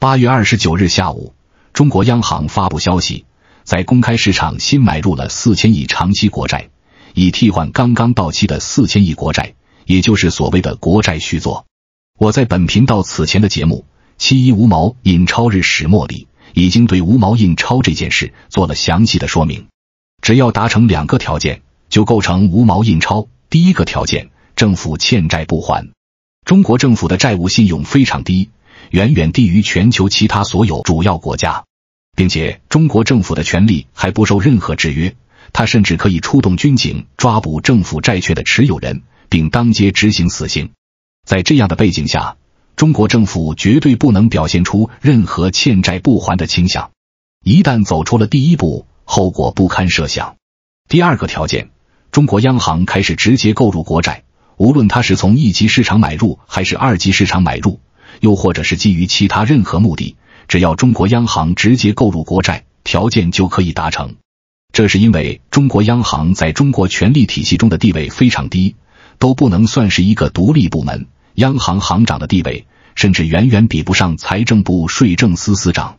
八月二十九日下午，中国央行发布消息，在公开市场新买入了四千亿长期国债，以替换刚刚到期的四千亿国债，也就是所谓的国债续作。我在本频道此前的节目《七一无毛印钞日始末》里，已经对无毛印钞这件事做了详细的说明。只要达成两个条件，就构成无毛印钞。第一个条件，政府欠债不还，中国政府的债务信用非常低。远远低于全球其他所有主要国家，并且中国政府的权力还不受任何制约，他甚至可以出动军警抓捕政府债券的持有人，并当街执行死刑。在这样的背景下，中国政府绝对不能表现出任何欠债不还的倾向。一旦走出了第一步，后果不堪设想。第二个条件，中国央行开始直接购入国债，无论它是从一级市场买入还是二级市场买入。又或者是基于其他任何目的，只要中国央行直接购入国债，条件就可以达成。这是因为中国央行在中国权力体系中的地位非常低，都不能算是一个独立部门。央行行长的地位甚至远远比不上财政部税政司司长。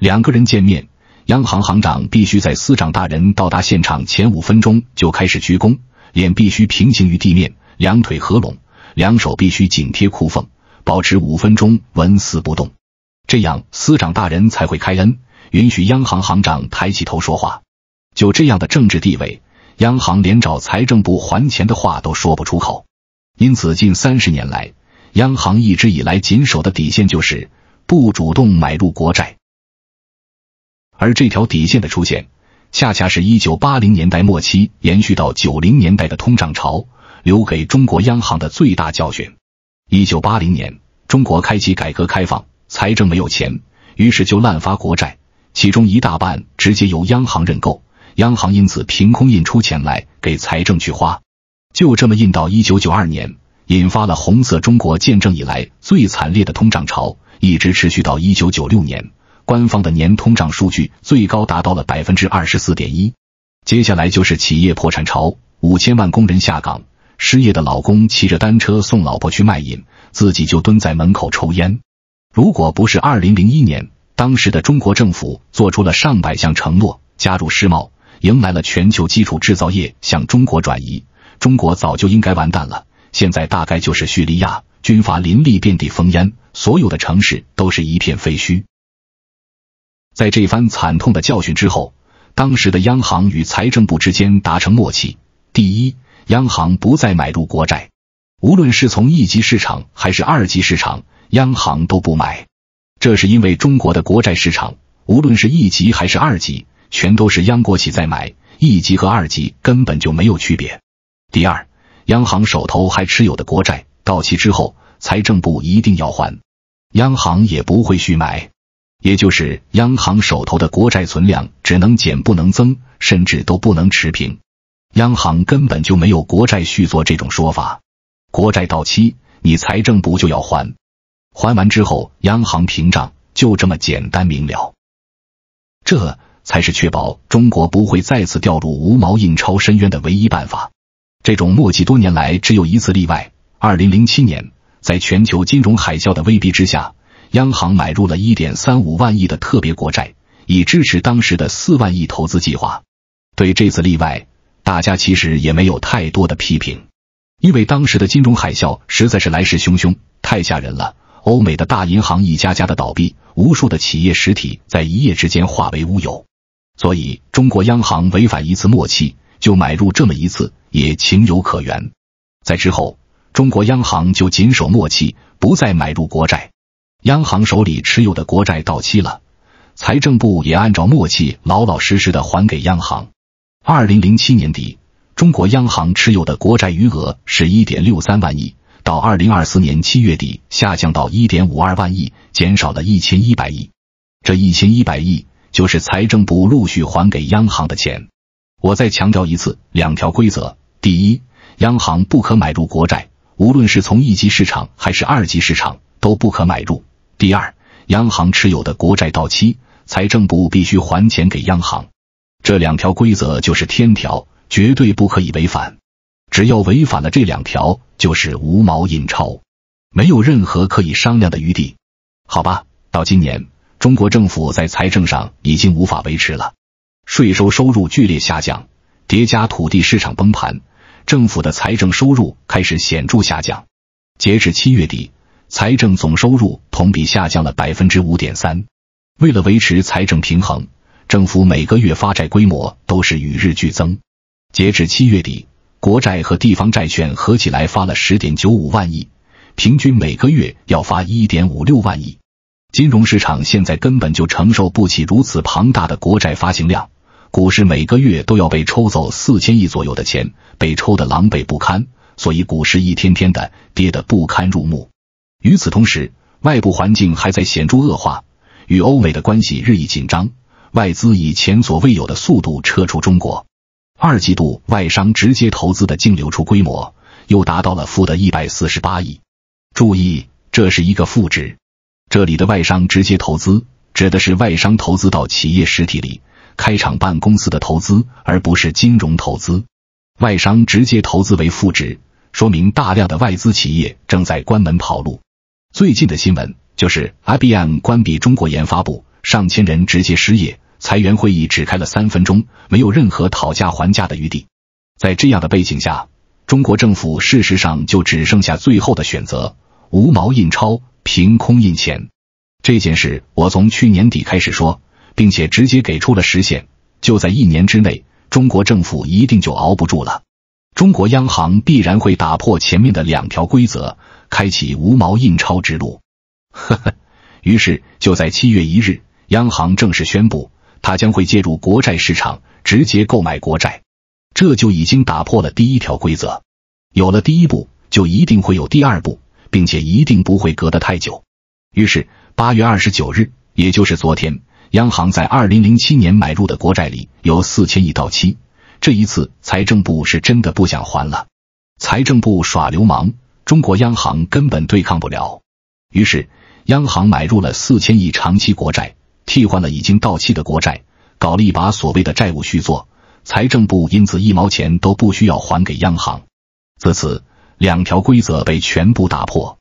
两个人见面，央行行长必须在司长大人到达现场前五分钟就开始鞠躬，脸必须平行于地面，两腿合拢，两手必须紧贴裤缝。保持五分钟，纹丝不动，这样司长大人才会开恩，允许央行行长抬起头说话。就这样的政治地位，央行连找财政部还钱的话都说不出口。因此，近三十年来，央行一直以来紧守的底线就是不主动买入国债。而这条底线的出现，恰恰是一九八零年代末期延续到九零年代的通胀潮留给中国央行的最大教训。一九八零年。中国开启改革开放，财政没有钱，于是就滥发国债，其中一大半直接由央行认购，央行因此凭空印出钱来给财政去花，就这么印到一九九二年，引发了红色中国建政以来最惨烈的通胀潮，一直持续到一九九六年，官方的年通胀数据最高达到了百分之二十四点一，接下来就是企业破产潮，五千万工人下岗。失业的老公骑着单车送老婆去卖淫，自己就蹲在门口抽烟。如果不是2001年，当时的中国政府做出了上百项承诺，加入世贸，迎来了全球基础制造业向中国转移，中国早就应该完蛋了。现在大概就是叙利亚，军阀林立，遍地烽烟，所有的城市都是一片废墟。在这番惨痛的教训之后，当时的央行与财政部之间达成默契：第一。央行不再买入国债，无论是从一级市场还是二级市场，央行都不买。这是因为中国的国债市场，无论是一级还是二级，全都是央国企在买，一级和二级根本就没有区别。第二，央行手头还持有的国债到期之后，财政部一定要还，央行也不会续买。也就是，央行手头的国债存量只能减不能增，甚至都不能持平。央行根本就没有国债续作这种说法，国债到期，你财政部就要还，还完之后，央行平账，就这么简单明了。这才是确保中国不会再次掉入无毛印钞深渊的唯一办法。这种默契多年来只有一次例外，二零零七年，在全球金融海啸的威逼之下，央行买入了一点三五万亿的特别国债，以支持当时的四万亿投资计划。对这次例外。大家其实也没有太多的批评，因为当时的金融海啸实在是来势汹汹，太吓人了。欧美的大银行一家家的倒闭，无数的企业实体在一夜之间化为乌有。所以中国央行违反一次默契，就买入这么一次，也情有可原。在之后，中国央行就谨守默契，不再买入国债。央行手里持有的国债到期了，财政部也按照默契老老实实的还给央行。二零零七年底，中国央行持有的国债余额是一点六三万亿，到二零二四年七月底下降到一点五二万亿，减少了一千一百亿。这一千一百亿就是财政部陆续还给央行的钱。我再强调一次，两条规则：第一，央行不可买入国债，无论是从一级市场还是二级市场都不可买入；第二，央行持有的国债到期，财政部必须还钱给央行。这两条规则就是天条，绝对不可以违反。只要违反了这两条，就是无毛印钞，没有任何可以商量的余地，好吧？到今年，中国政府在财政上已经无法维持了，税收收入剧烈下降，叠加土地市场崩盘，政府的财政收入开始显著下降。截至七月底，财政总收入同比下降了百分之五点三。为了维持财政平衡。政府每个月发债规模都是与日俱增，截至七月底，国债和地方债券合起来发了十点九五万亿，平均每个月要发一点五六万亿。金融市场现在根本就承受不起如此庞大的国债发行量，股市每个月都要被抽走四千亿左右的钱，被抽的狼狈不堪，所以股市一天天的跌得不堪入目。与此同时，外部环境还在显著恶化，与欧美的关系日益紧张。外资以前所未有的速度撤出中国，二季度外商直接投资的净流出规模又达到了负的一百四十八亿。注意，这是一个负值。这里的外商直接投资指的是外商投资到企业实体里、开厂办公司的投资，而不是金融投资。外商直接投资为负值，说明大量的外资企业正在关门跑路。最近的新闻就是 IBM 关闭中国研发部。上千人直接失业，裁员会议只开了三分钟，没有任何讨价还价的余地。在这样的背景下，中国政府事实上就只剩下最后的选择：无毛印钞，凭空印钱。这件事我从去年底开始说，并且直接给出了时限，就在一年之内，中国政府一定就熬不住了。中国央行必然会打破前面的两条规则，开启无毛印钞之路。呵呵，于是就在七月一日。央行正式宣布，它将会介入国债市场，直接购买国债，这就已经打破了第一条规则。有了第一步，就一定会有第二步，并且一定不会隔得太久。于是，八月二十九日，也就是昨天，央行在二零零七年买入的国债里有四千亿到期。这一次，财政部是真的不想还了。财政部耍流氓，中国央行根本对抗不了。于是，央行买入了四千亿长期国债。替换了已经到期的国债，搞了一把所谓的债务续作，财政部因此一毛钱都不需要还给央行。自此，两条规则被全部打破。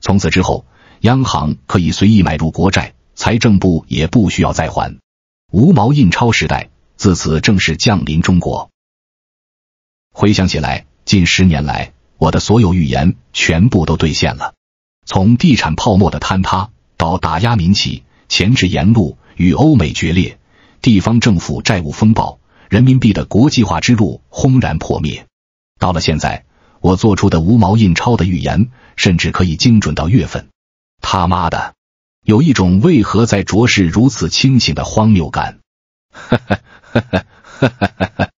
从此之后，央行可以随意买入国债，财政部也不需要再还。无毛印钞时代自此正式降临中国。回想起来，近十年来，我的所有预言全部都兑现了，从地产泡沫的坍塌到打压民企。前置沿路与欧美决裂，地方政府债务风暴，人民币的国际化之路轰然破灭。到了现在，我做出的无毛印钞的预言，甚至可以精准到月份。他妈的，有一种为何在浊世如此清醒的荒谬感。